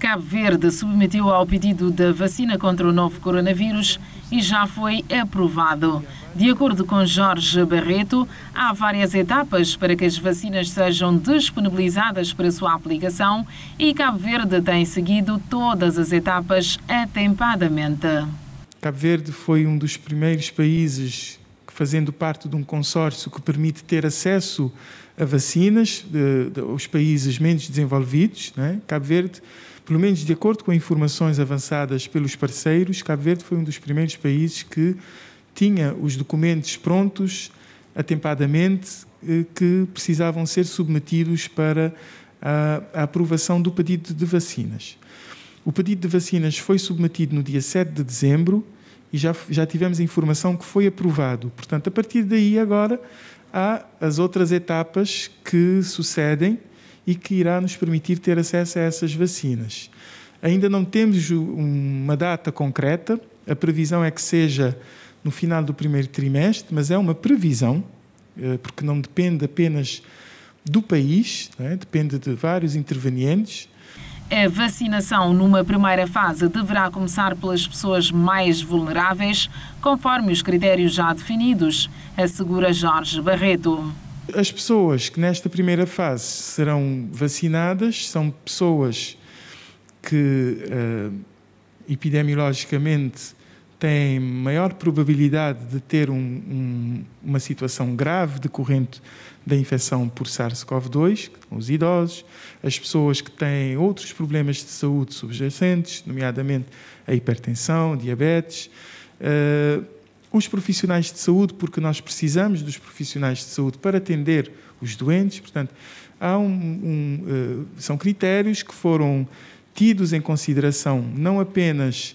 Cabo Verde submeteu ao pedido da vacina contra o novo coronavírus e já foi aprovado. De acordo com Jorge Barreto, há várias etapas para que as vacinas sejam disponibilizadas para sua aplicação e Cabo Verde tem seguido todas as etapas atempadamente. Cabo Verde foi um dos primeiros países fazendo parte de um consórcio que permite ter acesso a vacinas dos aos países menos desenvolvidos. Né? Cabo Verde, pelo menos de acordo com informações avançadas pelos parceiros, Cabo Verde foi um dos primeiros países que tinha os documentos prontos, atempadamente, eh, que precisavam ser submetidos para a, a aprovação do pedido de vacinas. O pedido de vacinas foi submetido no dia 7 de dezembro e já, já tivemos informação que foi aprovado. Portanto, a partir daí agora há as outras etapas que sucedem e que irá nos permitir ter acesso a essas vacinas. Ainda não temos uma data concreta, a previsão é que seja no final do primeiro trimestre, mas é uma previsão, eh, porque não depende apenas do país, é? depende de vários intervenientes a vacinação numa primeira fase deverá começar pelas pessoas mais vulneráveis, conforme os critérios já definidos, assegura Jorge Barreto. As pessoas que nesta primeira fase serão vacinadas são pessoas que uh, epidemiologicamente têm maior probabilidade de ter um, um, uma situação grave decorrente da infecção por SARS-CoV-2, os idosos, as pessoas que têm outros problemas de saúde subjacentes, nomeadamente a hipertensão, diabetes, uh, os profissionais de saúde, porque nós precisamos dos profissionais de saúde para atender os doentes, portanto, há um, um uh, são critérios que foram tidos em consideração não apenas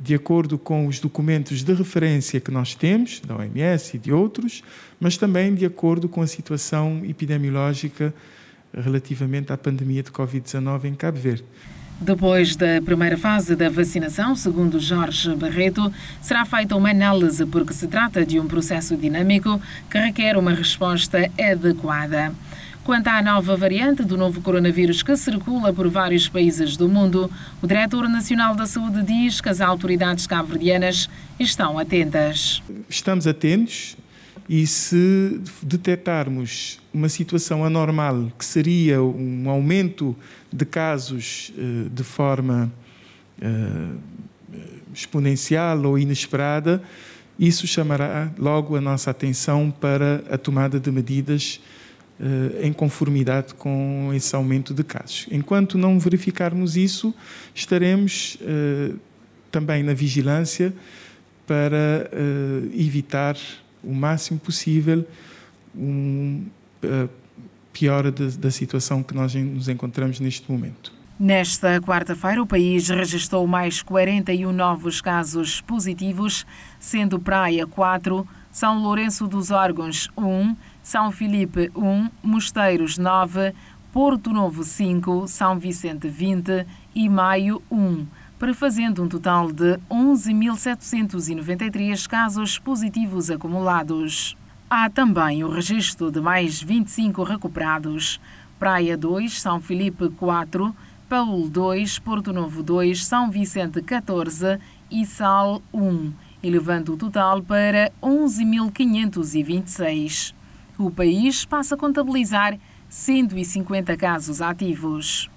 de acordo com os documentos de referência que nós temos, da OMS e de outros, mas também de acordo com a situação epidemiológica relativamente à pandemia de Covid-19 em Cabo Verde. Depois da primeira fase da vacinação, segundo Jorge Barreto, será feita uma análise porque se trata de um processo dinâmico que requer uma resposta adequada. Quanto à nova variante do novo coronavírus que circula por vários países do mundo, o Diretor Nacional da Saúde diz que as autoridades cabo-verdianas estão atentas. Estamos atentos e se detectarmos uma situação anormal, que seria um aumento de casos eh, de forma eh, exponencial ou inesperada, isso chamará logo a nossa atenção para a tomada de medidas eh, em conformidade com esse aumento de casos. Enquanto não verificarmos isso, estaremos eh, também na vigilância para eh, evitar o máximo possível a piora da, da situação que nós nos encontramos neste momento. Nesta quarta-feira, o país registrou mais 41 novos casos positivos, sendo Praia 4, são Lourenço dos Órgãos 1, São Filipe 1, Mosteiros 9, Porto Novo 5, São Vicente 20 e Maio 1, prefazendo um total de 11.793 casos positivos acumulados. Há também o registro de mais 25 recuperados. Praia 2, São Filipe 4, Paulo 2, Porto Novo 2, São Vicente 14 e Sal 1 elevando o total para 11.526. O país passa a contabilizar 150 casos ativos.